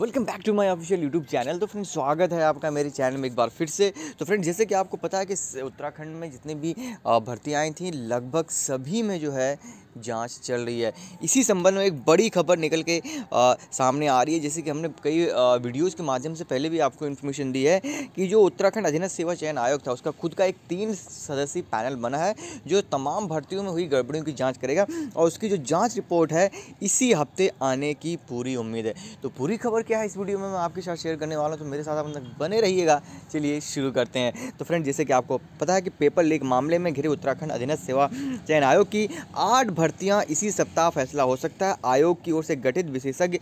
welcome back to my official YouTube channel तो friends स्वागत है आपका मेरे चैनल में एक बार फिर से तो फ्रेंड जैसे कि आपको पता है कि उत्तराखंड में जितने भी भर्ती आई थी लगभग सभी में जो है जांच चल रही है इसी संबंध में एक बड़ी खबर निकल के आ, सामने आ रही है जैसे कि हमने कई वीडियोस के माध्यम से पहले भी आपको इन्फॉर्मेशन दी है कि जो उत्तराखंड अधीनस्थ सेवा चयन आयोग था उसका खुद का एक तीन सदस्यीय पैनल बना है जो तमाम भर्तियों में हुई गड़बड़ियों की जाँच करेगा और उसकी जो जाँच रिपोर्ट है इसी हफ्ते आने की पूरी उम्मीद है तो पूरी खबर क्या है इस वीडियो में मैं आपके साथ शेयर करने वाला हूँ तो मेरे साथ आप बने रहिएगा चलिए शुरू करते हैं तो फ्रेंड जैसे कि आपको पता है कि पेपर लीक मामले में घिरे उत्तराखंड अधीनस्थ सेवा चयन आयोग की आठ भर्तियां इसी सप्ताह फैसला हो सकता है आयोग की ओर से गठित विशेषज्ञ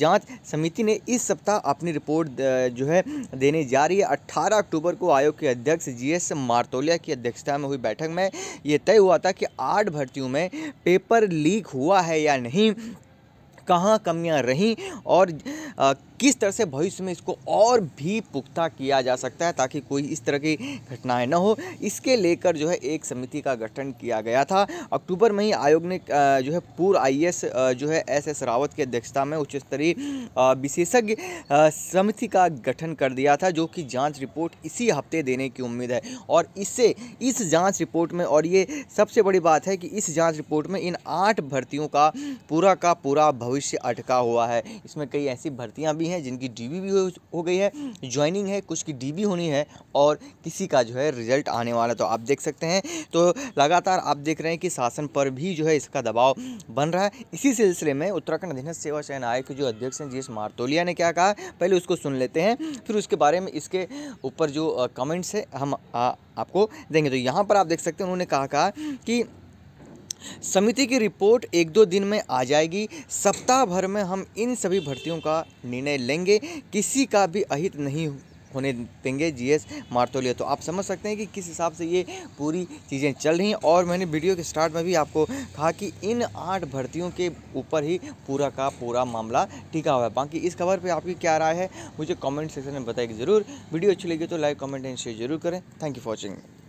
जांच समिति ने इस सप्ताह अपनी रिपोर्ट जो है देने जा रही है अट्ठारह अक्टूबर को आयोग के अध्यक्ष जी एस मार्तोलिया की अध्यक्षता में हुई बैठक में ये तय हुआ था कि आठ भर्तियों में पेपर लीक हुआ है या नहीं कहाँ कमियां रहीं और आ, किस तरह से भविष्य में इसको और भी पुख्ता किया जा सकता है ताकि कोई इस तरह की घटनाएं न हो इसके लेकर जो है एक समिति का गठन किया गया था अक्टूबर में ही आयोग ने जो है पूर्व आई जो है एस एस रावत की अध्यक्षता में उच्च स्तरीय विशेषज्ञ समिति का गठन कर दिया था जो कि जाँच रिपोर्ट इसी हफ्ते देने की उम्मीद है और इससे इस जाँच रिपोर्ट में और ये सबसे बड़ी बात है कि इस जाँच रिपोर्ट में इन आठ भर्तियों का पूरा का पूरा भविष्य अटका हुआ है इसमें कई ऐसी भर्तियाँ भी भी हैं जिनकी डी भी हो, हो गई है ज्वाइनिंग है कुछ की डी होनी है और किसी का जो है रिजल्ट आने वाला तो आप देख सकते हैं तो लगातार आप देख रहे हैं कि शासन पर भी जो है इसका दबाव बन रहा है इसी सिलसिले में उत्तराखंड अधीनस्थ सेवा चयन आयोग के जो अध्यक्ष हैं जी एस मार्तोलिया ने क्या कहा पहले उसको सुन लेते हैं फिर उसके बारे में इसके ऊपर जो कमेंट्स है हम आ, आपको देंगे तो यहाँ पर आप देख सकते हैं उन्होंने कहा, कहा कि समिति की रिपोर्ट एक दो दिन में आ जाएगी सप्ताह भर में हम इन सभी भर्तियों का निर्णय लेंगे किसी का भी अहित नहीं होने देंगे जीएस मार्तोलिया तो आप समझ सकते हैं कि किस हिसाब से ये पूरी चीज़ें चल रही हैं और मैंने वीडियो के स्टार्ट में भी आपको कहा कि इन आठ भर्तियों के ऊपर ही पूरा का पूरा मामला टिका हुआ है बाकी इस खबर पर आपकी क्या राय है मुझे कॉमेंट सेक्शन में बताएगी ज़रूर वीडियो अच्छी लगी तो लाइक कॉमेंट एंड शेयर जरूर करें थैंक यू फॉर वॉचिंग